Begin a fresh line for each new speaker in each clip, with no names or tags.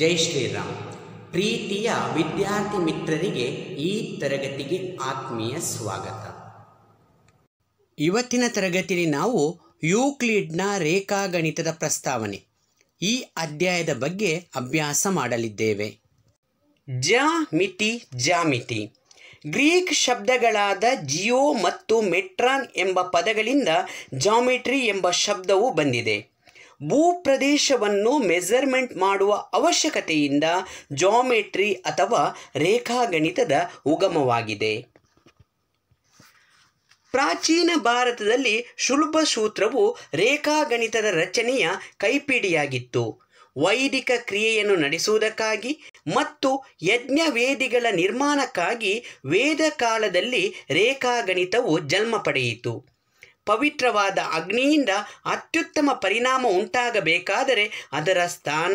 ಜೈ ಶ್ರೀರಾಮ್ ಪ್ರೀತಿಯ ವಿದ್ಯಾರ್ಥಿ ಮಿತ್ರರಿಗೆ ಈ ತರಗತಿಗೆ ಆತ್ಮೀಯ ಸ್ವಾಗತ ಇವತ್ತಿನ ತರಗತಿಯಲ್ಲಿ ನಾವು ಯೂಕ್ಲಿಡ್ನ ರೇಖಾಗಣಿತದ ಪ್ರಸ್ತಾವನೆ ಈ ಅಧ್ಯಾಯದ ಬಗ್ಗೆ ಅಭ್ಯಾಸ ಮಾಡಲಿದ್ದೇವೆ ಮಿತಿ ಜಾಮಿತಿ ಗ್ರೀಕ್ ಶಬ್ದಗಳಾದ ಜಿಯೋ ಮತ್ತು ಮೆಟ್ರಾನ್ ಎಂಬ ಪದಗಳಿಂದ ಜಾಮಿಟ್ರಿ ಎಂಬ ಶಬ್ದವು ಬಂದಿದೆ ಭೂಪ್ರದೇಶವನ್ನು ಮೆಸರ್ಮೆಂಟ್ ಮಾಡುವ ಅವಶ್ಯಕತೆಯಿಂದ ಜಾಮೆಟ್ರಿ ಅಥವಾ ರೇಖಾಗಣಿತದ ಉಗಮವಾಗಿದೆ ಪ್ರಾಚೀನ ಭಾರತದಲ್ಲಿ ಶುಲ್ಭ ಸೂತ್ರವು ರೇಖಾಗಣಿತದ ರಚನೆಯ ಕೈಪಿಡಿಯಾಗಿತ್ತು ವೈದಿಕ ಕ್ರಿಯೆಯನ್ನು ನಡೆಸುವುದಕ್ಕಾಗಿ ಮತ್ತು ಯಜ್ಞ ವೇದಿಗಳ ನಿರ್ಮಾಣಕ್ಕಾಗಿ ವೇದ ಕಾಲದಲ್ಲಿ ರೇಖಾಗಣಿತವು ಜನ್ಮ ಪಡೆಯಿತು ಪವಿತ್ರವಾದ ಅಗ್ನಿಯಿಂದ ಅತ್ಯುತ್ತಮ ಪರಿಣಾಮ ಉಂಟಾಗಬೇಕಾದರೆ ಅದರ ಸ್ಥಾನ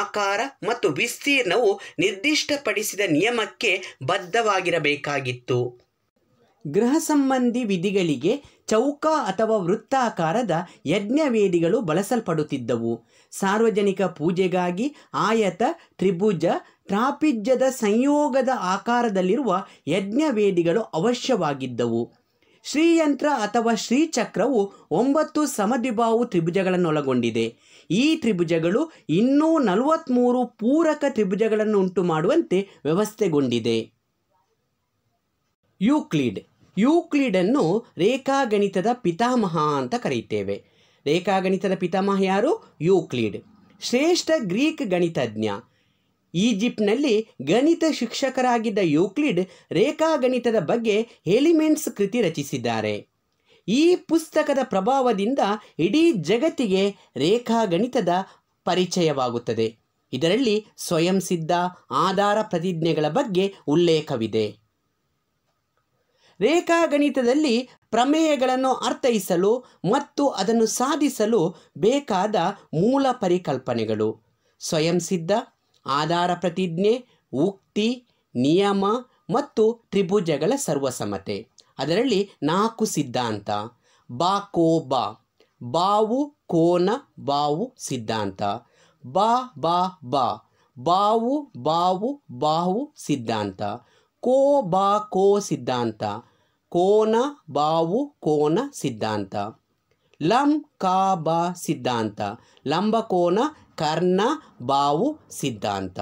ಆಕಾರ ಮತ್ತು ವಿಸ್ತೀರ್ಣವು ನಿರ್ದಿಷ್ಟಪಡಿಸಿದ ನಿಯಮಕ್ಕೆ ಬದ್ಧವಾಗಿರಬೇಕಾಗಿತ್ತು ಗೃಹ ಸಂಬಂಧಿ ವಿಧಿಗಳಿಗೆ ಚೌಕ ಅಥವಾ ವೃತ್ತಾಕಾರದ ಯಜ್ಞವೇದಿಗಳು ಬಳಸಲ್ಪಡುತ್ತಿದ್ದವು ಸಾರ್ವಜನಿಕ ಪೂಜೆಗಾಗಿ ಆಯತ ತ್ರಿಭುಜ ತ್ರಾಪಿಜ್ಯದ ಸಂಯೋಗದ ಆಕಾರದಲ್ಲಿರುವ ಯಜ್ಞವೇದಿಗಳು ಅವಶ್ಯವಾಗಿದ್ದವು ಶ್ರೀಯಂತ್ರ ಅಥವಾ ಶ್ರೀಚಕ್ರವು ಒಂಬತ್ತು ತ್ರಿಭುಜಗಳನ್ನು ಒಳಗೊಂಡಿದೆ ಈ ತ್ರಿಭುಜಗಳು ಇನ್ನೂ ನಲವತ್ಮೂರು ಪೂರಕ ತ್ರಿಭುಜಗಳನ್ನು ಉಂಟು ಮಾಡುವಂತೆ ವ್ಯವಸ್ಥೆಗೊಂಡಿದೆ ಯೂಕ್ಲಿಡ್ ಯೂಕ್ಲಿಡನ್ನು ರೇಖಾಗಣಿತದ ಪಿತಾಮಹ ಅಂತ ಕರೆಯುತ್ತೇವೆ ರೇಖಾಗಣಿತದ ಪಿತಾಮಹ ಯಾರು ಯೂಕ್ಲಿಡ್ ಶ್ರೇಷ್ಠ ಗ್ರೀಕ್ ಗಣಿತಜ್ಞ ಈಜಿಪ್ಟ್ನಲ್ಲಿ ಗಣಿತ ಶಿಕ್ಷಕರಾಗಿದ್ದ ಯೂಕ್ಲಿಡ್ ರೇಖಾ ಗಣಿತದ ಬಗ್ಗೆ ಎಲಿಮೆಂಟ್ಸ್ ಕೃತಿ ರಚಿಸಿದ್ದಾರೆ ಈ ಪುಸ್ತಕದ ಪ್ರಭಾವದಿಂದ ಇಡೀ ಜಗತ್ತಿಗೆ ರೇಖಾಗಣಿತದ ಪರಿಚಯವಾಗುತ್ತದೆ ಇದರಲ್ಲಿ ಸ್ವಯಂ ಸಿದ್ಧ ಆಧಾರ ಪ್ರತಿಜ್ಞೆಗಳ ಬಗ್ಗೆ ಉಲ್ಲೇಖವಿದೆ ರೇಖಾಗಣಿತದಲ್ಲಿ ಪ್ರಮೇಯಗಳನ್ನು ಅರ್ಥೈಸಲು ಮತ್ತು ಅದನ್ನು ಸಾಧಿಸಲು ಬೇಕಾದ ಮೂಲ ಪರಿಕಲ್ಪನೆಗಳು ಸ್ವಯಂ ಸಿದ್ಧ ಆಧಾರ ಪ್ರತಿಜ್ಞೆ ಉಕ್ತಿ ನಿಯಮ ಮತ್ತು ತ್ರಿಭುಜಗಳ ಸರ್ವಸಮ್ಮತೆ ಅದರಲ್ಲಿ ನಾಲ್ಕು ಸಿದ್ಧಾಂತ ಬಾ ಕೋ ಬಾ ಬಾವು ಕೋನ ಬಾವು ಸಿದ್ಧಾಂತ ಬಾ ಬಾ ಬಾ ಬಾವು ಬಾವು ಬಾವು ಸಿದ್ಧಾಂತ ಕೋ ಬಾ ಕೋ ಸಿದ್ಧಾಂತ ಕೋನ ಬಾವು ಕೋನ ಸಿದ್ಧಾಂತ ಲಂ ಕಾ ಬಾ ಸಿದ್ಧಾಂತ ಲಂಬಕೋನ ಕರ್ಣ ಬಾವು ಸಿದ್ಧಾಂತ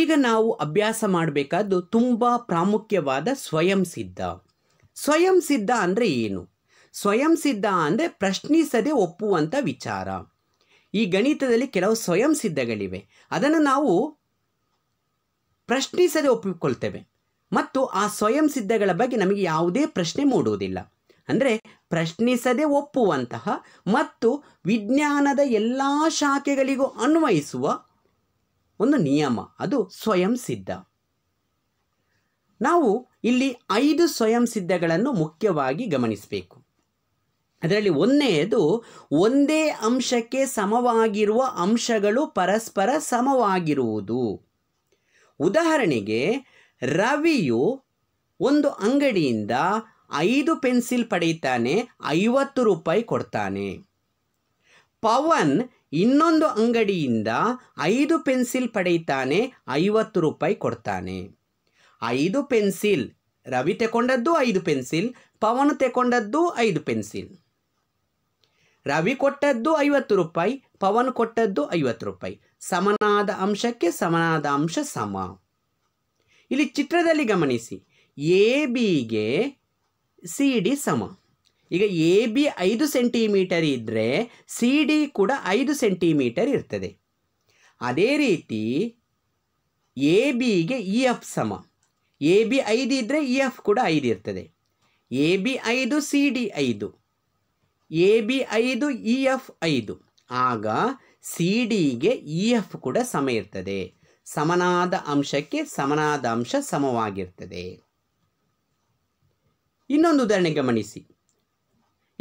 ಈಗ ನಾವು ಅಭ್ಯಾಸ ಮಾಡಬೇಕಾದ್ದು ತುಂಬ ಪ್ರಾಮುಖ್ಯವಾದ ಸ್ವಯಂ ಸಿದ್ಧ ಸ್ವಯಂ ಸಿದ್ಧ ಅಂದರೆ ಏನು ಸ್ವಯಂ ಸಿದ್ಧ ಅಂದರೆ ಪ್ರಶ್ನಿಸದೆ ಒಪ್ಪುವಂಥ ವಿಚಾರ ಈ ಗಣಿತದಲ್ಲಿ ಕೆಲವು ಸ್ವಯಂ ಸಿದ್ಧಗಳಿವೆ ಅದನ್ನು ನಾವು ಪ್ರಶ್ನಿಸದೆ ಒಪ್ಪಿಕೊಳ್ತೇವೆ ಮತ್ತು ಆ ಸ್ವಯಂ ಸಿದ್ಧಗಳ ಬಗ್ಗೆ ನಮಗೆ ಯಾವುದೇ ಪ್ರಶ್ನೆ ಮೂಡುವುದಿಲ್ಲ ಅಂದರೆ ಪ್ರಶ್ನಿಸದೆ ಒಪ್ಪುವಂತಹ ಮತ್ತು ವಿಜ್ಞಾನದ ಎಲ್ಲ ಶಾಖೆಗಳಿಗೂ ಅನ್ವಯಿಸುವ ಒಂದು ನಿಯಮ ಅದು ಸ್ವಯಂ ಸಿದ್ಧ ನಾವು ಇಲ್ಲಿ ಐದು ಸ್ವಯಂ ಸಿದ್ಧಗಳನ್ನು ಮುಖ್ಯವಾಗಿ ಗಮನಿಸಬೇಕು ಅದರಲ್ಲಿ ಒಂದನೆಯದು ಒಂದೇ ಅಂಶಕ್ಕೆ ಸಮವಾಗಿರುವ ಅಂಶಗಳು ಪರಸ್ಪರ ಸಮವಾಗಿರುವುದು ಉದಾಹರಣೆಗೆ ರವಿಯು ಒಂದು ಅಂಗಡಿಯಿಂದ ಐದು ಪೆನ್ಸಿಲ್ ಪಡೆಯುತ್ತಾನೆ ಐವತ್ತು ರೂಪಾಯಿ ಕೊಡ್ತಾನೆ ಪವನ್ ಇನ್ನೊಂದು ಅಂಗಡಿಯಿಂದ ಐದು ಪೆನ್ಸಿಲ್ ಪಡೆಯುತ್ತಾನೆ ಐವತ್ತು ರೂಪಾಯಿ ಕೊಡ್ತಾನೆ ಐದು ಪೆನ್ಸಿಲ್ ರವಿ ತಗೊಂಡದ್ದು ಐದು ಪೆನ್ಸಿಲ್ ಪವನ್ ತೆಕೊಂಡದ್ದು ಐದು ಪೆನ್ಸಿಲ್ ರವಿ ಕೊಟ್ಟದ್ದು ಐವತ್ತು ರೂಪಾಯಿ ಪವನ್ ಕೊಟ್ಟದ್ದು ಐವತ್ತು ರೂಪಾಯಿ ಸಮನಾದ ಅಂಶಕ್ಕೆ ಸಮನಾದ ಅಂಶ ಸಮ ಇಲ್ಲಿ ಚಿತ್ರದಲ್ಲಿ ಗಮನಿಸಿ ಎ ಬಿಗೆ ಸಿ ಡಿ ಸಮ ಈಗ ಎ ಬಿ ಐದು ಸೆಂಟಿಮೀಟರ್ ಇದ್ದರೆ ಸಿ ಡಿ ಕೂಡ ಐದು ಸೆಂಟಿಮೀಟರ್ ಇರ್ತದೆ ಅದೇ ರೀತಿ ಎ ಬಿಗೆ ಇ ಎಫ್ ಸಮ ಎ ಬಿ ಐದು ಇದ್ದರೆ ಇ e, ಎಫ್ ಕೂಡ ಐದು ಇರ್ತದೆ ಎ ಬಿ ಐದು ಸಿ ಡಿ ಐದು ಎ ಬಿ ಐದು ಇ e, ಎಫ್ ಐದು ಆಗ ಸಿ ಡಿಗೆ ಇ ಎಫ್ ಕೂಡ ಸಮ ಇರ್ತದೆ ಸಮನಾದ ಅಂಶಕ್ಕೆ ಸಮನಾದ ಅಂಶ ಸಮವಾಗಿರ್ತದೆ ಇನ್ನೊಂದು ಉದಾಹರಣೆ ಗಮನಿಸಿ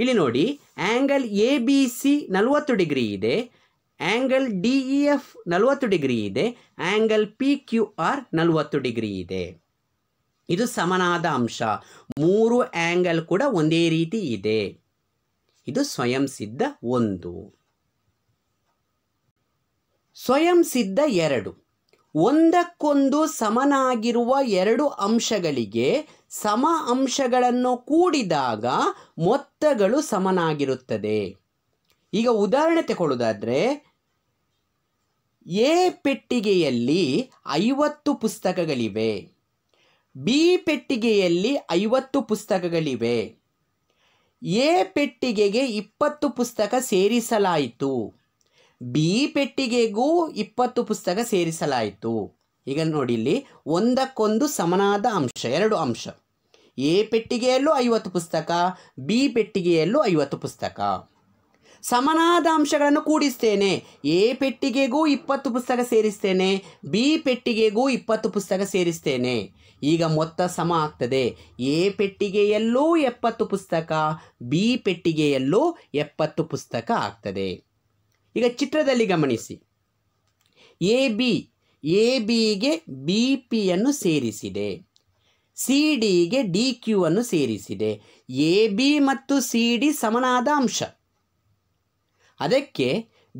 ಇಲ್ಲಿ ನೋಡಿ ಆ್ಯಂಗಲ್ ಎ ಬಿ ಸಿ ನಲವತ್ತು ಡಿಗ್ರಿ ಇದೆ ಆ್ಯಂಗಲ್ ಡಿ ಇ ಎಫ್ ನಲವತ್ತು ಡಿಗ್ರಿ ಇದೆ ಆ್ಯಂಗಲ್ ಪಿ ಕ್ಯೂ ಆರ್ ನಲವತ್ತು ಡಿಗ್ರಿ ಇದೆ ಇದು ಸಮನಾದ ಅಂಶ ಮೂರು ಆ್ಯಂಗಲ್ ಕೂಡ ಒಂದೇ ರೀತಿ ಇದೆ ಇದು ಸ್ವಯಂ ಸಿದ್ಧ ಒಂದು ಸ್ವಯಂ ಸಿದ್ಧ ಎರಡು ಒಂದಕ್ಕೊಂದು ಸಮನಾಗಿರುವ ಎರಡು ಅಂಶಗಳಿಗೆ ಸಮ ಅಂಶಗಳನ್ನು ಕೂಡಿದಾಗ ಮೊತ್ತಗಳು ಸಮನಾಗಿರುತ್ತದೆ ಈಗ ಉದಾಹರಣೆ ತಗೊಳ್ಳೋದಾದರೆ ಎ ಪೆಟ್ಟಿಗೆಯಲ್ಲಿ ಐವತ್ತು ಪುಸ್ತಕಗಳಿವೆ ಬಿ ಪೆಟ್ಟಿಗೆಯಲ್ಲಿ ಐವತ್ತು ಪುಸ್ತಕಗಳಿವೆ ಎ ಪೆಟ್ಟಿಗೆಗೆ ಇಪ್ಪತ್ತು ಪುಸ್ತಕ ಸೇರಿಸಲಾಯಿತು ಬಿ ಪೆಟ್ಟಿಗೆಗೂ ಇಪ್ಪತ್ತು ಪುಸ್ತಕ ಸೇರಿಸಲಾಯಿತು ಈಗ ನೋಡಿ ಇಲ್ಲಿ ಒಂದಕ್ಕೊಂದು ಸಮನಾದ ಅಂಶ ಎರಡು ಅಂಶ ಎ ಪೆಟ್ಟಿಗೆಯಲ್ಲೂ ಐವತ್ತು ಪುಸ್ತಕ ಬಿ ಪೆಟ್ಟಿಗೆಯಲ್ಲೂ ಐವತ್ತು ಪುಸ್ತಕ ಸಮನಾದ ಅಂಶಗಳನ್ನು ಕೂಡಿಸ್ತೇನೆ ಎ ಪೆಟ್ಟಿಗೆಗೂ ಇಪ್ಪತ್ತು ಪುಸ್ತಕ ಸೇರಿಸ್ತೇನೆ ಬಿ ಪೆಟ್ಟಿಗೆಗೂ ಇಪ್ಪತ್ತು ಪುಸ್ತಕ ಸೇರಿಸ್ತೇನೆ ಈಗ ಮೊತ್ತ ಸಮ ಆಗ್ತದೆ ಎ ಪೆಟ್ಟಿಗೆಯಲ್ಲೂ ಎಪ್ಪತ್ತು ಪುಸ್ತಕ ಬಿ ಪೆಟ್ಟಿಗೆಯಲ್ಲೂ ಎಪ್ಪತ್ತು ಪುಸ್ತಕ ಆಗ್ತದೆ ಈಗ ಚಿತ್ರದಲ್ಲಿ ಗಮನಿಸಿ ಎ ಬಿ ಎ ಬಿಗೆ ಬಿ ಪಿಯನ್ನು ಸೇರಿಸಿದೆ ಸಿ ಡಿಗೆ ಡಿ ಕ್ಯೂ ಅನ್ನು ಸೇರಿಸಿದೆ ಎ ಬಿ ಮತ್ತು ಸಿ ಡಿ ಸಮನಾದ ಅಂಶ ಅದಕ್ಕೆ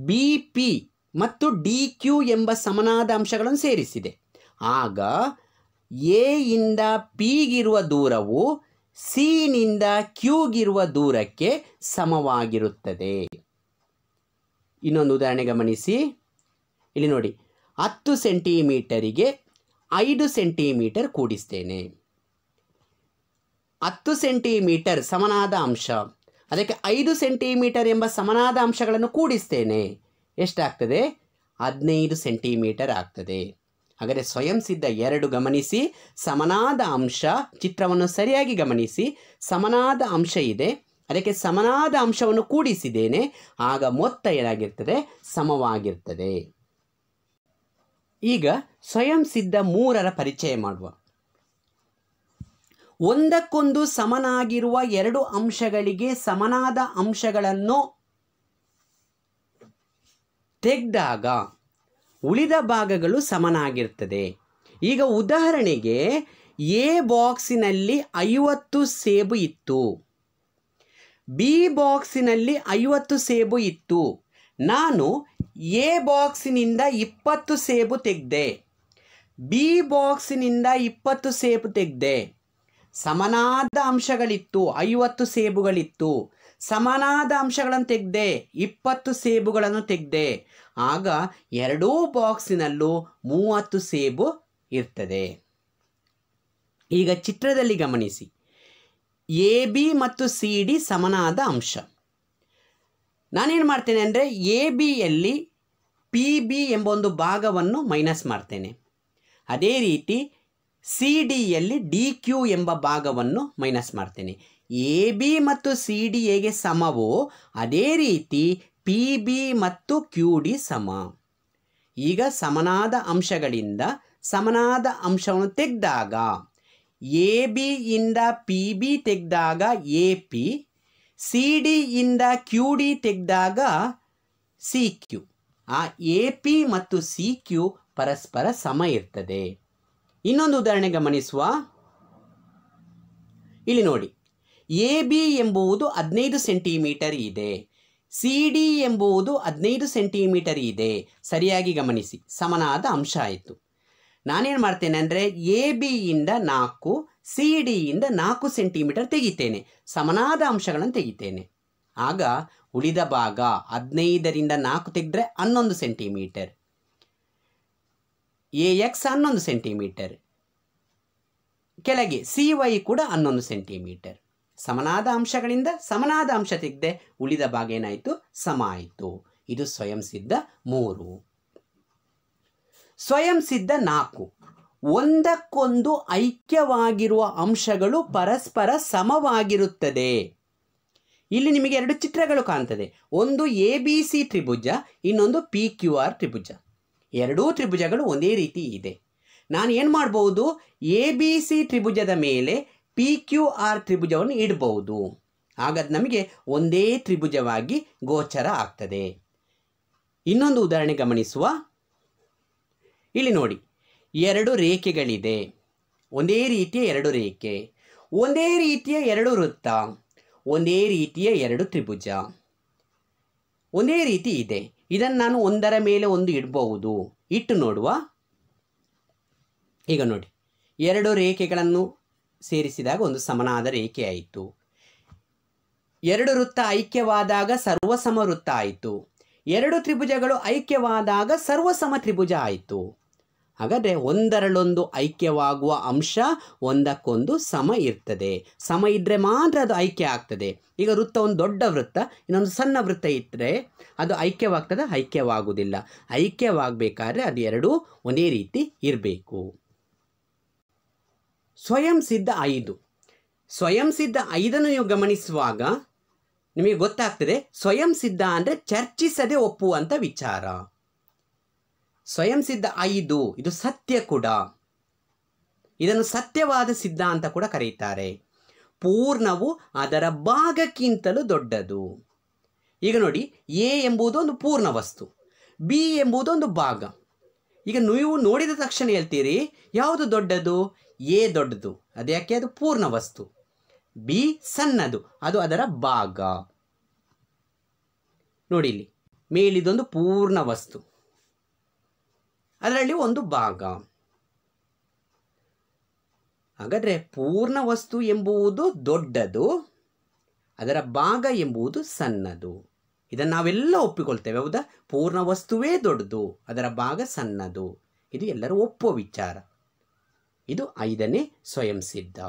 ಬಿ ಪಿ ಮತ್ತು ಡಿ ಕ್ಯೂ ಎಂಬ ಸಮನಾದ ಅಂಶಗಳನ್ನು ಸೇರಿಸಿದೆ ಆಗ ಎ ಇಂದ ಪಿಗಿರುವ ದೂರವು ಸಿನಿಂದ ಕ್ಯೂಗಿರುವ ದೂರಕ್ಕೆ ಸಮವಾಗಿರುತ್ತದೆ ಇನ್ನೊಂದು ಉದಾಹರಣೆ ಗಮನಿಸಿ ಇಲ್ಲಿ ನೋಡಿ ಹತ್ತು ಸೆಂಟಿಮೀಟರಿಗೆ ಐದು ಸೆಂಟಿಮೀಟರ್ ಕೂಡಿಸ್ತೇನೆ ಹತ್ತು ಸೆಂಟಿಮೀಟರ್ ಸಮನಾದ ಅಂಶ ಅದಕ್ಕೆ ಐದು ಸೆಂಟಿಮೀಟರ್ ಎಂಬ ಸಮನಾದ ಅಂಶಗಳನ್ನು ಕೂಡಿಸ್ತೇನೆ ಎಷ್ಟಾಗ್ತದೆ ಹದಿನೈದು ಸೆಂಟಿಮೀಟರ್ ಆಗ್ತದೆ ಹಾಗಾದರೆ ಸ್ವಯಂ ಸಿದ್ಧ ಎರಡು ಗಮನಿಸಿ ಸಮನಾದ ಅಂಶ ಚಿತ್ರವನ್ನು ಸರಿಯಾಗಿ ಗಮನಿಸಿ ಸಮನಾದ ಅಂಶ ಇದೆ ಅದಕ್ಕೆ ಸಮನಾದ ಅಂಶವನ್ನು ಕೂಡಿಸಿದ್ದೇನೆ ಆಗ ಮೊತ್ತ ಏನಾಗಿರ್ತದೆ ಸಮವಾಗಿರ್ತದೆ ಈಗ ಸ್ವಯಂ ಸಿದ್ಧ ಮೂರರ ಪರಿಚಯ ಮಾಡುವ ಒಂದಕ್ಕೊಂದು ಸಮನಾಗಿರುವ ಎರಡು ಅಂಶಗಳಿಗೆ ಸಮನಾದ ಅಂಶಗಳನ್ನು ತೆಗೆದಾಗ ಉಳಿದ ಭಾಗಗಳು ಸಮನಾಗಿರ್ತದೆ ಈಗ ಉದಾಹರಣೆಗೆ ಎ ಬಾಕ್ಸಿನಲ್ಲಿ ಐವತ್ತು ಸೇಬು ಇತ್ತು ಬಿ ಬಾಕ್ಸಿನಲ್ಲಿ ಐವತ್ತು ಸೇಬು ಇತ್ತು ನಾನು ಎ ಬಾಕ್ಸಿನಿಂದ ಇಪ್ಪತ್ತು ಸೇಬು ತೆಗೆದೆ ಬಿ ಬಾಕ್ಸಿನಿಂದ ಇಪ್ಪತ್ತು ಸೇಬು ತೆಗೆದೆ ಸಮನಾದ ಅಂಶಗಳಿತ್ತು ಐವತ್ತು ಸೇಬುಗಳಿತ್ತು ಸಮನಾದ ಅಂಶಗಳನ್ನು ತೆಗೆದೆ ಇಪ್ಪತ್ತು ಸೇಬುಗಳನ್ನು ತೆಗೆದೆ ಆಗ ಎರಡೂ ಬಾಕ್ಸಿನಲ್ಲೂ ಮೂವತ್ತು ಸೇಬು ಇರ್ತದೆ ಈಗ ಚಿತ್ರದಲ್ಲಿ ಗಮನಿಸಿ ಎ ಬಿ ಮತ್ತು ಸಿ ಡಿ ಸಮನಾದ ಅಂಶ ನಾನೇನು ಮಾಡ್ತೇನೆ ಅಂದರೆ ಎ ಬಿಯಲ್ಲಿ ಪಿ ಬಿ ಎಂಬ ಒಂದು ಭಾಗವನ್ನು ಮೈನಸ್ ಮಾಡ್ತೇನೆ ಅದೇ ರೀತಿ ಸಿ ಡಿಯಲ್ಲಿ ಡಿ ಕ್ಯೂ ಎಂಬ ಭಾಗವನ್ನು ಮೈನಸ್ ಮಾಡ್ತೇನೆ ಎ ಬಿ ಮತ್ತು ಸಿ ಡಿ ಎಗೆ ಸಮವೋ ಅದೇ ರೀತಿ ಪಿ ಬಿ ಮತ್ತು ಕ್ಯೂ ಡಿ ಸಮ ಈಗ ಸಮನಾದ ಅಂಶಗಳಿಂದ ಸಮನಾದ ಅಂಶವನ್ನು ತೆಗೆದಾಗ ಎ ಬಿ ಇಂದ ಪಿ ಬಿ ತೆಗೆದಾಗ ಎ ಪಿ ಸಿ ಡಿ ಇಂದ ಕ್ಯೂ ಡಿ ತೆಗೆದಾಗ ಸಿ ಕ್ಯೂ ಆ ಎ ಪಿ ಮತ್ತು ಸಿ ಕ್ಯೂ ಪರಸ್ಪರ ಸಮ ಇರ್ತದೆ ಇನ್ನೊಂದು ಉದಾಹರಣೆ ಗಮನಿಸುವ ಇಲ್ಲಿ ನೋಡಿ ಎ ಬಿ ಎಂಬುವುದು ಹದಿನೈದು ಸೆಂಟಿಮೀಟರ್ ಇದೆ ಸಿ ಡಿ ಎಂಬುವುದು ಹದಿನೈದು ಸೆಂಟಿಮೀಟರ್ ಇದೆ ಸರಿಯಾಗಿ ಗಮನಿಸಿ ಸಮನಾದ ಅಂಶ ಆಯಿತು ನಾನೇನು ಮಾಡ್ತೇನೆ ಅಂದರೆ ಎ ಬಿಯಿಂದ ನಾಲ್ಕು ಸಿ ಡಿಯಿಂದ ನಾಲ್ಕು ಸೆಂಟಿಮೀಟರ್ ತೆಗಿತೇನೆ ಸಮನಾದ ಅಂಶಗಳನ್ನು ತೆಗಿತೇನೆ ಆಗ ಉಳಿದ ಭಾಗ ಹದಿನೈದರಿಂದ ನಾಲ್ಕು ತೆಗೆದ್ರೆ ಹನ್ನೊಂದು ಸೆಂಟಿಮೀಟರ್ ಎ ಎಕ್ಸ್ ಹನ್ನೊಂದು ಸೆಂಟಿಮೀಟರ್ ಕೆಳಗೆ ಸಿ ವೈ ಕೂಡ ಹನ್ನೊಂದು ಸೆಂಟಿಮೀಟರ್ ಸಮನಾದ ಅಂಶಗಳಿಂದ ಸಮನಾದ ಅಂಶ ತೆಗೆದೆ ಉಳಿದ ಭಾಗ ಏನಾಯಿತು ಸಮ ಆಯಿತು ಇದು ಸ್ವಯಂ ಸಿದ್ಧ ಮೂರು ಸ್ವಯಂ ಸಿದ್ಧ ನಾಲ್ಕು ಒಂದಕ್ಕೊಂದು ಐಕ್ಯವಾಗಿರುವ ಅಂಶಗಳು ಪರಸ್ಪರ ಸಮವಾಗಿರುತ್ತದೆ ಇಲ್ಲಿ ನಿಮಗೆ ಎರಡು ಚಿತ್ರಗಳು ಕಾಣ್ತದೆ ಒಂದು ಎ ಬಿ ಸಿ ತ್ರಿಭುಜ ಇನ್ನೊಂದು ಪಿ ಕ್ಯೂ ಆರ್ ತ್ರಿಭುಜ ಎರಡೂ ತ್ರಿಭುಜಗಳು ಒಂದೇ ರೀತಿ ಇದೆ ನಾನು ಏನು ಮಾಡ್ಬೋದು ಎ ಬಿ ಸಿ ತ್ರಿಭುಜದ ಮೇಲೆ ಪಿ ಕ್ಯೂ ಆರ್ ತ್ರಿಭುಜವನ್ನು ಇಡಬಹುದು ಹಾಗಾದ ನಮಗೆ ಒಂದೇ ತ್ರಿಭುಜವಾಗಿ ಗೋಚರ ಆಗ್ತದೆ ಇನ್ನೊಂದು ಉದಾಹರಣೆ ಗಮನಿಸುವ ಇಲ್ಲಿ ನೋಡಿ ಎರಡು ರೇಖೆಗಳಿದೆ ಒಂದೇ ರೀತಿಯ ಎರಡು ರೇಖೆ ಒಂದೇ ರೀತಿಯ ಎರಡು ವೃತ್ತ ಒಂದೇ ರೀತಿಯ ಎರಡು ತ್ರಿಭುಜ ಒಂದೇ ರೀತಿ ಇದೆ ಇದನ್ನು ನಾನು ಒಂದರ ಮೇಲೆ ಒಂದು ಇಡಬಹುದು ಇಟ್ಟು ನೋಡುವ ಈಗ ನೋಡಿ ಎರಡು ರೇಖೆಗಳನ್ನು ಸೇರಿಸಿದಾಗ ಒಂದು ಸಮನಾದ ರೇಖೆ ಆಯಿತು ಎರಡು ವೃತ್ತ ಐಕ್ಯವಾದಾಗ ಸರ್ವಸಮ ವೃತ್ತ ಆಯಿತು ಎರಡು ತ್ರಿಭುಜಗಳು ಐಕ್ಯವಾದಾಗ ಸರ್ವಸಮ ತ್ರಿಭುಜ ಆಯಿತು ಹಾಗಾದರೆ ಒಂದರಲ್ಲೊಂದು ಐಕ್ಯವಾಗುವ ಅಂಶ ಒಂದಕ್ಕೊಂದು ಸಮ ಇರ್ತದೆ ಸಮ ಇದ್ದರೆ ಮಾತ್ರ ಅದು ಐಕ್ಯ ಆಗ್ತದೆ ಈಗ ವೃತ್ತ ಒಂದು ದೊಡ್ಡ ವೃತ್ತ ಇನ್ನೊಂದು ಸಣ್ಣ ವೃತ್ತ ಇದ್ದರೆ ಅದು ಐಕ್ಯವಾಗ್ತದೆ ಐಕ್ಯವಾಗುವುದಿಲ್ಲ ಐಕ್ಯವಾಗಬೇಕಾದ್ರೆ ಅದು ಎರಡೂ ಒಂದೇ ರೀತಿ ಇರಬೇಕು ಸ್ವಯಂ ಸಿದ್ಧ ಐದು ಸ್ವಯಂ ಸಿದ್ಧ ಐದನ್ನು ನೀವು ಗಮನಿಸುವಾಗ ನಿಮಗೆ ಗೊತ್ತಾಗ್ತದೆ ಸ್ವಯಂ ಸಿದ್ಧ ಅಂದರೆ ಚರ್ಚಿಸದೆ ಒಪ್ಪುವಂಥ ವಿಚಾರ ಸ್ವಯಂ ಸಿದ್ಧ ಐದು ಇದು ಸತ್ಯ ಕೂಡ ಇದನ್ನು ಸತ್ಯವಾದ ಸಿದ್ಧ ಅಂತ ಕೂಡ ಕರೆಯುತ್ತಾರೆ ಪೂರ್ಣವು ಅದರ ಭಾಗಕ್ಕಿಂತಲೂ ದೊಡ್ಡದು ಈಗ ನೋಡಿ ಎ ಎಂಬುದು ಒಂದು ಪೂರ್ಣ ವಸ್ತು ಬಿ ಎಂಬುದು ಒಂದು ಭಾಗ ಈಗ ನೀವು ನೋಡಿದ ತಕ್ಷಣ ಹೇಳ್ತೀರಿ ಯಾವುದು ದೊಡ್ಡದು ಎ ದೊಡ್ಡದು ಅದ್ಯಾಕೆ ಅದು ಪೂರ್ಣ ವಸ್ತು ಬಿ ಸಣ್ಣದು ಅದು ಅದರ ಭಾಗ ನೋಡಿ ಇಲ್ಲಿ ಮೇಲಿದೊಂದು ಪೂರ್ಣ ವಸ್ತು ಅದರಲ್ಲಿ ಒಂದು ಭಾಗ ಹಾಗಾದರೆ ಪೂರ್ಣ ವಸ್ತು ಎಂಬುವುದು ದೊಡ್ಡದು ಅದರ ಭಾಗ ಎಂಬುದು ಸಣ್ಣದು ಇದನ್ನು ನಾವೆಲ್ಲ ಒಪ್ಪಿಕೊಳ್ತೇವೆ ಹೌದಾ ಪೂರ್ಣ ವಸ್ತುವೇ ದೊಡ್ಡದು ಅದರ ಭಾಗ ಸಣ್ಣದು ಇದು ಎಲ್ಲರೂ ಒಪ್ಪುವ ವಿಚಾರ ಇದು ಐದನೇ ಸ್ವಯಂ ಸಿದ್ಧ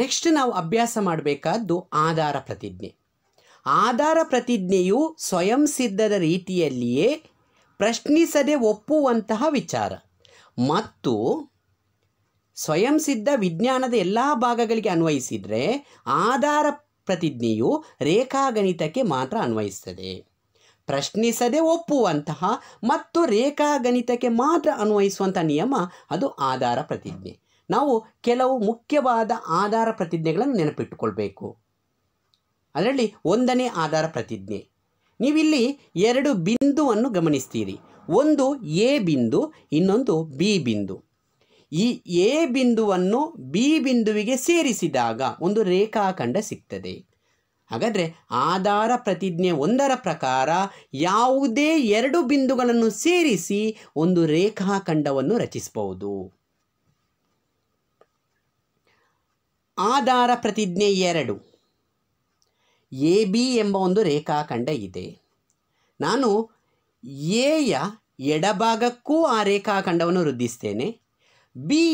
ನೆಕ್ಸ್ಟ್ ನಾವು ಅಭ್ಯಾಸ ಮಾಡಬೇಕಾದ್ದು ಆಧಾರ ಪ್ರತಿಜ್ಞೆ ಆಧಾರ ಪ್ರತಿಜ್ಞೆಯು ಸ್ವಯಂ ಸಿದ್ಧದ ರೀತಿಯಲ್ಲಿಯೇ ಪ್ರಶ್ನಿಸದೆ ಒಪ್ಪುವಂತಹ ವಿಚಾರ ಮತ್ತು ಸ್ವಯಂ ಸಿದ್ಧ ವಿಜ್ಞಾನದ ಎಲ್ಲ ಭಾಗಗಳಿಗೆ ಅನ್ವಯಿಸಿದರೆ ಆಧಾರ ಪ್ರತಿಜ್ಞೆಯು ರೇಖಾಗಣಿತಕ್ಕೆ ಮಾತ್ರ ಅನ್ವಯಿಸ್ತದೆ ಪ್ರಶ್ನಿಸದೆ ಒಪ್ಪುವಂತಹ ಮತ್ತು ರೇಖಾಗಣಿತಕ್ಕೆ ಮಾತ್ರ ಅನ್ವಯಿಸುವಂಥ ನಿಯಮ ಅದು ಆಧಾರ ಪ್ರತಿಜ್ಞೆ ನಾವು ಕೆಲವು ಮುಖ್ಯವಾದ ಆಧಾರ ಪ್ರತಿಜ್ಞೆಗಳನ್ನು ನೆನಪಿಟ್ಟುಕೊಳ್ಬೇಕು ಅದರಲ್ಲಿ ಒಂದನೇ ಆಧಾರ ಪ್ರತಿಜ್ಞೆ ನೀವಿಲ್ಲಿ ಎರಡು ಬಿಂದುವನ್ನು ಗಮನಿಸ್ತೀರಿ ಒಂದು ಎ ಬಿಂದು ಇನ್ನೊಂದು ಬಿ ಬಿಂದು ಈ ಎ ಬಿಂದುವನ್ನು ಬಿ ಬಿಂದುವಿಗೆ ಸೇರಿಸಿದಾಗ ಒಂದು ರೇಖಾಖಂಡ ಸಿಗ್ತದೆ ಹಾಗಾದರೆ ಆಧಾರ ಪ್ರತಿಜ್ಞೆ ಒಂದರ ಪ್ರಕಾರ ಯಾವುದೇ ಎರಡು ಬಿಂದುಗಳನ್ನು ಸೇರಿಸಿ ಒಂದು ರೇಖಾಖಂಡವನ್ನು ರಚಿಸಬಹುದು ಆಧಾರ ಪ್ರತಿಜ್ಞೆ ಎರಡು ಎ ಬಿ ಎಂಬ ಒಂದು ರೇಖಾಖಂಡ ಇದೆ ನಾನು ಯ ಎಡಭಾಗಕ್ಕೂ ಆ ರೇಖಾಖಂಡವನ್ನು ವೃದ್ಧಿಸ್ತೇನೆ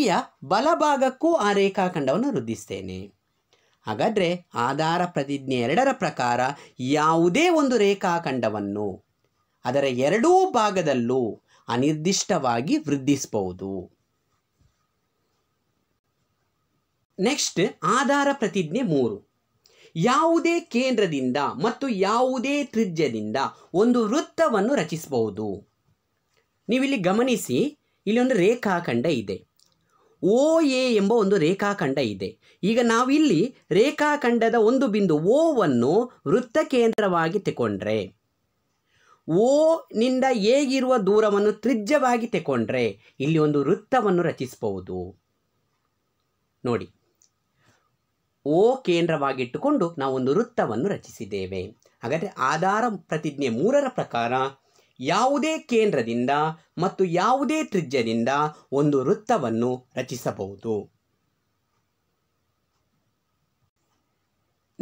ಯ ಬಲಭಾಗಕ್ಕೂ ಆ ರೇಖಾಖಂಡವನ್ನು ವೃದ್ಧಿಸ್ತೇನೆ ಹಾಗಾದರೆ ಆಧಾರ ಪ್ರತಿಜ್ಞೆ ಎರಡರ ಪ್ರಕಾರ ಯಾವುದೇ ಒಂದು ರೇಖಾಖಂಡವನ್ನು ಅದರ ಎರಡೂ ಭಾಗದಲ್ಲೂ ಅನಿರ್ದಿಷ್ಟವಾಗಿ ವೃದ್ಧಿಸಬಹುದು ನೆಕ್ಸ್ಟ್ ಆಧಾರ ಪ್ರತಿಜ್ಞೆ ಮೂರು ಯಾವುದೇ ಕೇಂದ್ರದಿಂದ ಮತ್ತು ಯಾವುದೇ ತ್ರಿಜ್ಯದಿಂದ ಒಂದು ವೃತ್ತವನ್ನು ರಚಿಸಬಹುದು ನೀವಿಲ್ಲಿ ಗಮನಿಸಿ ಇಲ್ಲಿ ಒಂದು ರೇಖಾಖಂಡ ಇದೆ ಓ ಎ ಎಂಬ ಒಂದು ರೇಖಾಖಂಡ ಇದೆ ಈಗ ನಾವಿಲ್ಲಿ ರೇಖಾಖಂಡದ ಒಂದು ಬಿಂದು ಓವನ್ನು ವೃತ್ತ ಕೇಂದ್ರವಾಗಿ ತಗೊಂಡ್ರೆ ಓ ನಿಂದ ಏಗಿರುವ ದೂರವನ್ನು ತ್ರಿಜ್ಯವಾಗಿ ತಗೊಂಡ್ರೆ ಇಲ್ಲಿ ಒಂದು ವೃತ್ತವನ್ನು ರಚಿಸಬಹುದು ನೋಡಿ ಓ ಕೇಂದ್ರವಾಗಿಟ್ಟುಕೊಂಡು ನಾವೊಂದು ವೃತ್ತವನ್ನು ರಚಿಸಿದ್ದೇವೆ ಹಾಗಾದರೆ ಆಧಾರ ಪ್ರತಿಜ್ಞೆ ಮೂರರ ಪ್ರಕಾರ ಯಾವುದೇ ಕೇಂದ್ರದಿಂದ ಮತ್ತು ಯಾವುದೇ ತ್ರಿಜ್ಯದಿಂದ ಒಂದು ವೃತ್ತವನ್ನು ರಚಿಸಬಹುದು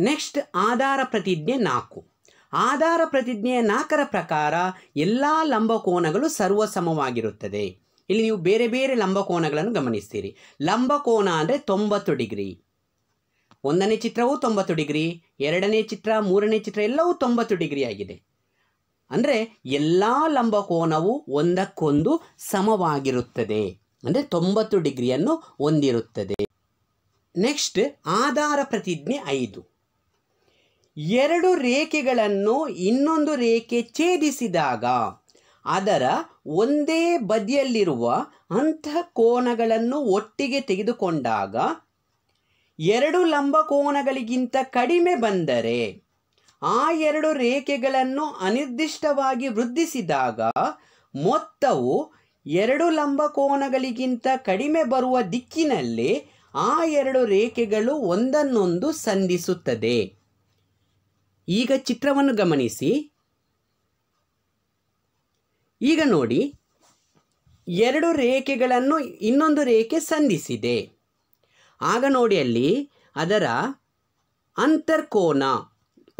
ನೆಕ್ಸ್ಟ್ ಆಧಾರ ಪ್ರತಿಜ್ಞೆ ನಾಲ್ಕು ಆಧಾರ ಪ್ರತಿಜ್ಞೆಯ ನಾಲ್ಕರ ಪ್ರಕಾರ ಎಲ್ಲ ಲಂಬಕೋನಗಳು ಸರ್ವಸಮವಾಗಿರುತ್ತದೆ ಇಲ್ಲಿ ನೀವು ಬೇರೆ ಬೇರೆ ಲಂಬಕೋನಗಳನ್ನು ಗಮನಿಸ್ತೀರಿ ಲಂಬಕೋನ ಅಂದರೆ ತೊಂಬತ್ತು ಡಿಗ್ರಿ ಒಂದನೇ ಚಿತ್ರವೂ ತೊಂಬತ್ತು ಡಿಗ್ರಿ ಎರಡನೇ ಚಿತ್ರ ಮೂರನೇ ಚಿತ್ರ ಎಲ್ಲವೂ ತೊಂಬತ್ತು ಡಿಗ್ರಿ ಆಗಿದೆ ಅಂದರೆ ಎಲ್ಲ ಲಂಬಕೋನವು ಒಂದಕ್ಕೊಂದು ಸಮವಾಗಿರುತ್ತದೆ ಅಂದರೆ ತೊಂಬತ್ತು ಡಿಗ್ರಿಯನ್ನು ಹೊಂದಿರುತ್ತದೆ ನೆಕ್ಸ್ಟ್ ಆಧಾರ ಪ್ರತಿಜ್ಞೆ ಐದು ಎರಡು ರೇಖೆಗಳನ್ನು ಇನ್ನೊಂದು ರೇಖೆ ಛೇದಿಸಿದಾಗ ಅದರ ಒಂದೇ ಬದಿಯಲ್ಲಿರುವ ಕೋನಗಳನ್ನು ಒಟ್ಟಿಗೆ ತೆಗೆದುಕೊಂಡಾಗ ಎರಡು ಲಂಬಕೋನಗಳಿಗಿಂತ ಕಡಿಮೆ ಬಂದರೆ ಆ ಎರಡು ರೇಖೆಗಳನ್ನು ಅನಿರ್ದಿಷ್ಟವಾಗಿ ವೃದ್ಧಿಸಿದಾಗ ಮೊತ್ತವು ಎರಡು ಲಂಬಕೋನಗಳಿಗಿಂತ ಕಡಿಮೆ ಬರುವ ದಿಕ್ಕಿನಲ್ಲಿ ಆ ಎರಡು ರೇಖೆಗಳು ಒಂದನ್ನೊಂದು ಸಂಧಿಸುತ್ತದೆ ಈಗ ಚಿತ್ರವನ್ನು ಗಮನಿಸಿ ಈಗ ನೋಡಿ ಎರಡು ರೇಖೆಗಳನ್ನು ಇನ್ನೊಂದು ರೇಖೆ ಸಂಧಿಸಿದೆ ಆಗ ನೋಡಿ ಅಲ್ಲಿ ಅದರ ಅಂತರ್ಕೋನ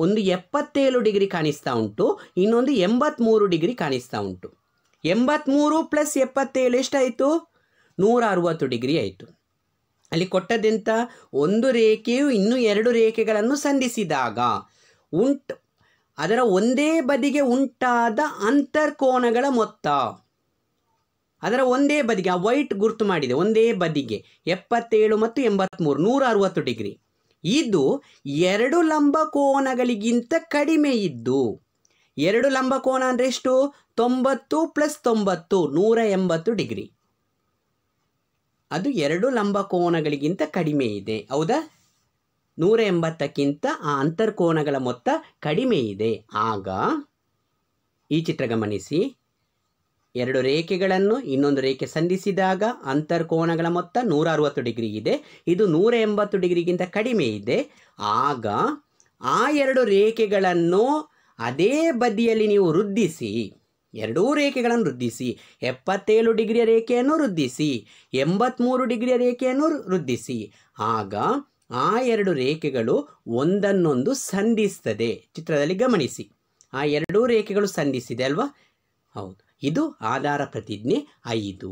ಒಂದು ಎಪ್ಪತ್ತೇಳು ಡಿಗ್ರಿ ಕಾಣಿಸ್ತಾ ಉಂಟು ಇನ್ನೊಂದು ಎಂಬತ್ತ್ಮೂರು ಡಿಗ್ರಿ ಕಾಣಿಸ್ತಾ ಉಂಟು ಎಂಬತ್ತ್ಮೂರು ಪ್ಲಸ್ ಎಪ್ಪತ್ತೇಳು ಎಷ್ಟಾಯಿತು ನೂರ ಅರುವತ್ತು ಡಿಗ್ರಿ ಆಯಿತು ಅಲ್ಲಿ ಕೊಟ್ಟದೆಂತ ಒಂದು ರೇಖೆಯು ಇನ್ನೂ ಎರಡು ರೇಖೆಗಳನ್ನು ಸಂಧಿಸಿದಾಗ ಉಂಟು ಅದರ ಒಂದೇ ಬದಿಗೆ ಉಂಟಾದ ಅಂತರ್ಕೋನಗಳ ಮೊತ್ತ ಅದರ ಒಂದೇ ಬದಿಗೆ ಆ ವೈಟ್ ಗುರುತು ಮಾಡಿದೆ ಒಂದೇ ಬದಿಗೆ ಎಪ್ಪತ್ತೇಳು ಮತ್ತು ಎಂಬತ್ತ್ಮೂರು ನೂರ ಅರುವತ್ತು ಡಿಗ್ರಿ ಇದು ಎರಡು ಲಂಬಕೋನಗಳಿಗಿಂತ ಕಡಿಮೆ ಇದ್ದು ಎರಡು ಲಂಬಕೋನ ಅಂದರೆ ಎಷ್ಟು ತೊಂಬತ್ತು ಪ್ಲಸ್ ತೊಂಬತ್ತು ನೂರ ಎಂಬತ್ತು ಡಿಗ್ರಿ ಅದು ಎರಡು ಲಂಬಕೋನಗಳಿಗಿಂತ ಕಡಿಮೆ ಇದೆ ಹೌದಾ ನೂರ ಎಂಬತ್ತಕ್ಕಿಂತ ಆ ಅಂತರ್ಕೋನಗಳ ಮೊತ್ತ ಕಡಿಮೆ ಇದೆ ಆಗ ಈ ಚಿತ್ರ ಗಮನಿಸಿ ಎರಡು ರೇಖೆಗಳನ್ನು ಇನ್ನೊಂದು ರೇಖೆ ಸಂಧಿಸಿದಾಗ ಅಂತರ್ಕೋನಗಳ ಮೊತ್ತ ನೂರ ಅರವತ್ತು ಡಿಗ್ರಿ ಇದೆ ಇದು ನೂರ ಎಂಬತ್ತು ಡಿಗ್ರಿಗಿಂತ ಕಡಿಮೆ ಇದೆ ಆಗ ಆ ಎರಡು ರೇಖೆಗಳನ್ನು ಅದೇ ಬದಿಯಲ್ಲಿ ನೀವು ವೃದ್ಧಿಸಿ ಎರಡೂ ರೇಖೆಗಳನ್ನು ವೃದ್ಧಿಸಿ ಎಪ್ಪತ್ತೇಳು ಡಿಗ್ರಿಯ ರೇಖೆಯನ್ನು ವೃದ್ಧಿಸಿ ಎಂಬತ್ತ್ಮೂರು ಡಿಗ್ರಿಯ ರೇಖೆಯನ್ನು ವೃದ್ಧಿಸಿ ಆಗ ಆ ಎರಡು ರೇಖೆಗಳು ಒಂದನ್ನೊಂದು ಸಂಧಿಸ್ತದೆ ಚಿತ್ರದಲ್ಲಿ ಗಮನಿಸಿ ಆ ಎರಡೂ ರೇಖೆಗಳು ಸಂಧಿಸಿದೆ ಅಲ್ವಾ ಹೌದು ಇದು ಆಧಾರ ಪ್ರತಿಜ್ಞೆ ಐದು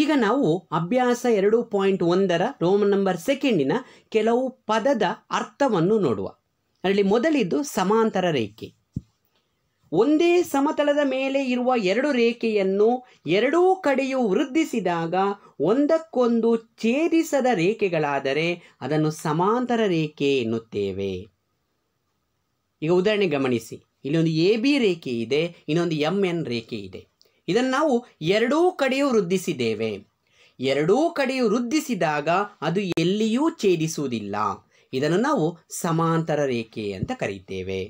ಈಗ ನಾವು ಅಭ್ಯಾಸ ಎರಡು ಪಾಯಿಂಟ್ ಒಂದರ ರೋಮನ್ ನಂಬರ್ ಸೆಕೆಂಡಿನ ಕೆಲವು ಪದದ ಅರ್ಥವನ್ನು ನೋಡುವ ಅದರಲ್ಲಿ ಮೊದಲಿದ್ದು ಸಮಾಂತರ ರೇಖೆ ಒಂದೇ ಸಮತಲದ ಮೇಲೆ ಇರುವ ಎರಡು ರೇಖೆಯನ್ನು ಎರಡೂ ಕಡೆಯೂ ವೃದ್ಧಿಸಿದಾಗ ಒಂದಕ್ಕೊಂದು ಛೇದಿಸದ ರೇಖೆಗಳಾದರೆ ಅದನ್ನು ಸಮಾಂತರ ರೇಖೆ ಎನ್ನುತ್ತೇವೆ ಈಗ ಉದಾಹರಣೆ ಗಮನಿಸಿ ಇಲ್ಲೊಂದು ಎ ಬಿ ರೇಖೆ ಇದೆ ಇನ್ನೊಂದು ಎಂ ಎನ್ ರೇಖೆ ಇದೆ ಇದನ್ನು ನಾವು ಎರಡೂ ಕಡೆಯೂ ವೃದ್ಧಿಸಿದ್ದೇವೆ ಎರಡೂ ಕಡೆಯೂ ವೃದ್ಧಿಸಿದಾಗ ಅದು ಎಲ್ಲಿಯೂ ಛೇದಿಸುವುದಿಲ್ಲ ಇದನ್ನು ನಾವು ಸಮಾಂತರ ರೇಖೆ ಅಂತ ಕರೀತೇವೆ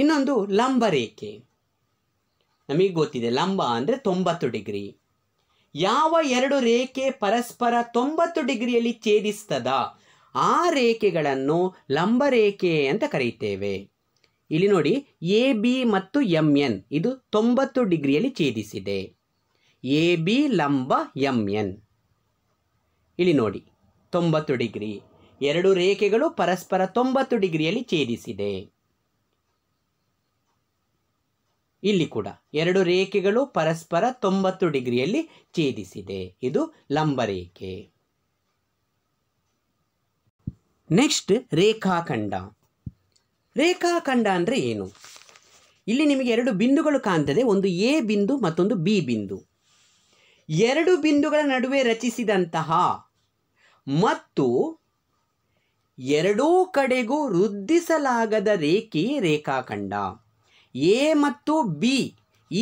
ಇನ್ನೊಂದು ಲಂಬ ರೇಖೆ ನಮಗೆ ಗೊತ್ತಿದೆ ಲಂಬ ಅಂದರೆ ತೊಂಬತ್ತು ಡಿಗ್ರಿ ಯಾವ ಎರಡು ರೇಖೆ ಪರಸ್ಪರ ತೊಂಬತ್ತು ಡಿಗ್ರಿಯಲ್ಲಿ ಛೇದಿಸ್ತದ ಆ ರೇಖೆಗಳನ್ನು ಲಂಬ ರೇಖೆ ಅಂತ ಕರೆಯುತ್ತೇವೆ ಇಲ್ಲಿ ನೋಡಿ ಎ ಬಿ ಮತ್ತು ಎಂ ಎನ್ ಇದು ತೊಂಬತ್ತು ಡಿಗ್ರಿಯಲ್ಲಿ ಛೇದಿಸಿದೆ ಎ ಬಿ ಲಂಬ ಎಂ ಎನ್ ಇಲ್ಲಿ ನೋಡಿ ತೊಂಬತ್ತು ಡಿಗ್ರಿ ಎರಡು ರೇಖೆಗಳು ಪರಸ್ಪರ ತೊಂಬತ್ತು ಡಿಗ್ರಿಯಲ್ಲಿ ಛೇದಿಸಿದೆ ಇಲ್ಲಿ ಕೂಡ ಎರಡು ರೇಖೆಗಳು ಪರಸ್ಪರ ತೊಂಬತ್ತು ಡಿಗ್ರಿಯಲ್ಲಿ ಛೇದಿಸಿದೆ ಇದು ಲಂಬ ರೇಖೆ ನೆಕ್ಸ್ಟ್ ರೇಖಾಖಂಡ ರೇಖಾಖಂಡ ಅಂದರೆ ಏನು ಇಲ್ಲಿ ನಿಮಗೆ ಎರಡು ಬಿಂದುಗಳು ಕಾಣ್ತದೆ ಒಂದು ಎ ಬಿಂದು ಮತ್ತೊಂದು ಬಿ ಬಿಂದು ಎರಡು ಬಿಂದುಗಳ ನಡುವೆ ರಚಿಸಿದಂತಹ ಮತ್ತು ಎರಡೂ ಕಡೆಗೂ ವೃದ್ಧಿಸಲಾಗದ ರೇಖೆಯೇ ರೇಖಾಖಂಡ ಎ ಮತ್ತು ಬಿ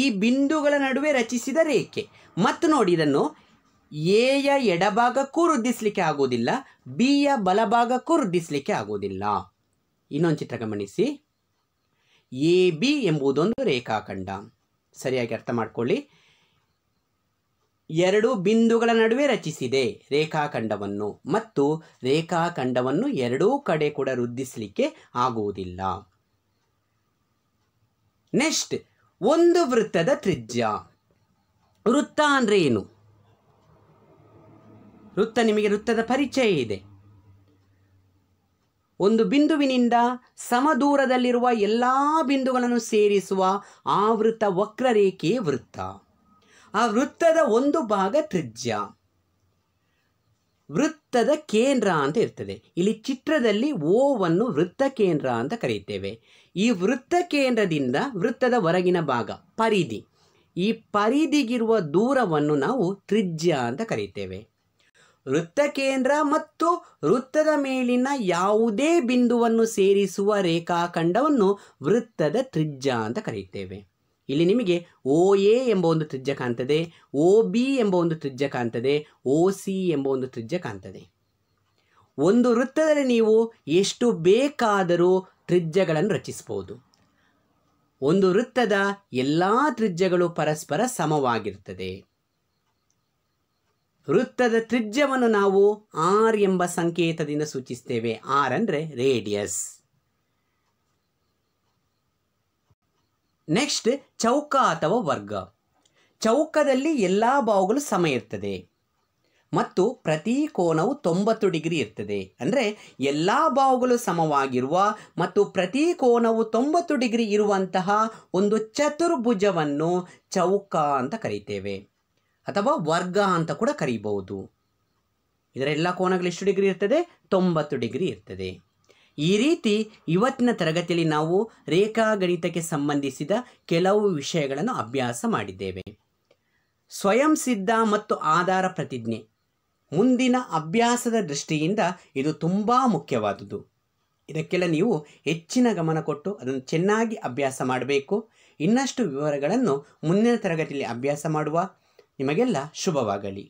ಈ ಬಿಂದುಗಳ ನಡುವೆ ರಚಿಸಿದ ರೇಖೆ ಮತ್ತು ನೋಡಿ ಇದನ್ನು ಎಯ ಎಡಭಾಗಕ್ಕೂ ವೃದ್ಧಿಸಲಿಕ್ಕೆ ಆಗೋದಿಲ್ಲ ಬಿಯ ಬಲಭಾಗಕ್ಕೂ ವೃದ್ಧಿಸಲಿಕ್ಕೆ ಆಗೋದಿಲ್ಲ ಇನ್ನೊಂದು ಚಿತ್ರ ಗಮನಿಸಿ ಎ ಬಿ ಎಂಬುದೊಂದು ರೇಖಾಖಂಡ ಸರಿಯಾಗಿ ಅರ್ಥ ಮಾಡಿಕೊಳ್ಳಿ ಎರಡು ಬಿಂದುಗಳ ನಡುವೆ ರಚಿಸಿದೆ ರೇಖಾಖಂಡವನ್ನು ಮತ್ತು ರೇಖಾಖಂಡವನ್ನು ಎರಡೂ ಕಡೆ ಕೂಡ ವೃದ್ಧಿಸಲಿಕ್ಕೆ ಆಗುವುದಿಲ್ಲ ನೆಕ್ಸ್ಟ್ ಒಂದು ವೃತ್ತದ ತ್ರಿಜ್ಯ ವೃತ್ತ ಅಂದರೆ ಏನು ವೃತ್ತ ನಿಮಗೆ ವೃತ್ತದ ಪರಿಚಯ ಇದೆ ಒಂದು ಬಿಂದುವಿನಿಂದ ಸಮದೂರದಲ್ಲಿರುವ ಎಲ್ಲ ಬಿಂದುಗಳನ್ನು ಸೇರಿಸುವ ಆವೃತ ವಕ್ರರೇಖೆಯ ವೃತ್ತ ಆ ವೃತ್ತದ ಒಂದು ಭಾಗ ತ್ರಿಜ್ಯ ವೃತ್ತದ ಕೇಂದ್ರ ಅಂತ ಇರ್ತದೆ ಇಲ್ಲಿ ಚಿತ್ರದಲ್ಲಿ ಓವನ್ನು ವೃತ್ತ ಕೇಂದ್ರ ಅಂತ ಕರೀತೇವೆ ಈ ವೃತ್ತ ಕೇಂದ್ರದಿಂದ ವೃತ್ತದ ಹೊರಗಿನ ಭಾಗ ಪರಿಧಿ ಈ ಪರಿಧಿಗಿರುವ ದೂರವನ್ನು ನಾವು ತ್ರಿಜ್ಯ ಅಂತ ಕರೀತೇವೆ ವೃತ್ತ ಕೇಂದ್ರ ಮತ್ತು ವೃತ್ತದ ಮೇಲಿನ ಯಾವುದೇ ಬಿಂದುವನ್ನು ಸೇರಿಸುವ ರೇಖಾಖಂಡವನ್ನು ವೃತ್ತದ ತ್ರಿಜ್ಯ ಅಂತ ಕರೆಯುತ್ತೇವೆ ಇಲ್ಲಿ ನಿಮಗೆ ಓ ಎ ಎಂಬ ಒಂದು ತ್ರಿಜ್ಯ ಕಾಣ್ತದೆ ಓ ಬಿ ಎಂಬ ಒಂದು ತ್ರಿಜ್ಯ ಕಾಣ್ತದೆ ಓ ಸಿ ಎಂಬ ಒಂದು ತ್ರಿಜ್ಯ ಕಾಣ್ತದೆ ಒಂದು ವೃತ್ತದಲ್ಲಿ ನೀವು ಎಷ್ಟು ಬೇಕಾದರೂ ತ್ರಿಜ್ಯಗಳನ್ನು ರಚಿಸಬಹುದು ಒಂದು ವೃತ್ತದ ಎಲ್ಲ ತ್ರಿಜ್ಯಗಳು ಪರಸ್ಪರ ಸಮವಾಗಿರುತ್ತದೆ ವೃತ್ತದ ತ್ರಿಜ್ಯವನ್ನು ನಾವು ಆರ್ ಎಂಬ ಸಂಕೇತದಿಂದ ಸೂಚಿಸ್ತೇವೆ ಆರ್ ಅಂದರೆ ರೇಡಿಯಸ್ ನೆಕ್ಸ್ಟ್ ಚೌಕ ಅಥವಾ ವರ್ಗ ಚೌಕದಲ್ಲಿ ಎಲ್ಲ ಬಾವುಗಳು ಸಮ ಇರ್ತದೆ ಮತ್ತು ಪ್ರತಿ ಕೋನವು ತೊಂಬತ್ತು ಡಿಗ್ರಿ ಇರ್ತದೆ ಅಂದರೆ ಎಲ್ಲ ಬಾವುಗಳು ಸಮವಾಗಿರುವ ಮತ್ತು ಪ್ರತಿ ಕೋನವು ತೊಂಬತ್ತು ಡಿಗ್ರಿ ಇರುವಂತಹ ಒಂದು ಚತುರ್ಭುಜವನ್ನು ಚೌಕ ಅಂತ ಕರೀತೇವೆ ಅಥವಾ ವರ್ಗ ಅಂತ ಕೂಡ ಕರೀಬಹುದು ಇದರ ಎಲ್ಲ ಕೋನಗಳು ಎಷ್ಟು ಡಿಗ್ರಿ ಇರ್ತದೆ ತೊಂಬತ್ತು ಡಿಗ್ರಿ ಇರ್ತದೆ ಈ ರೀತಿ ಇವತ್ತಿನ ತರಗತಿಯಲ್ಲಿ ನಾವು ರೇಖಾ ಗಣಿತಕ್ಕೆ ಸಂಬಂಧಿಸಿದ ಕೆಲವು ವಿಷಯಗಳನ್ನು ಅಭ್ಯಾಸ ಮಾಡಿದ್ದೇವೆ ಸ್ವಯಂ ಸಿದ್ಧ ಮತ್ತು ಆಧಾರ ಪ್ರತಿಜ್ಞೆ ಮುಂದಿನ ಅಭ್ಯಾಸದ ದೃಷ್ಟಿಯಿಂದ ಇದು ತುಂಬ ಮುಖ್ಯವಾದುದು ಇದಕ್ಕೆಲ್ಲ ನೀವು ಹೆಚ್ಚಿನ ಗಮನ ಕೊಟ್ಟು ಅದನ್ನು ಚೆನ್ನಾಗಿ ಅಭ್ಯಾಸ ಮಾಡಬೇಕು ಇನ್ನಷ್ಟು ವಿವರಗಳನ್ನು ಮುಂದಿನ ತರಗತಿಯಲ್ಲಿ ಅಭ್ಯಾಸ ಮಾಡುವ ನಿಮಗೆಲ್ಲ ಶುಭವಾಗಲಿ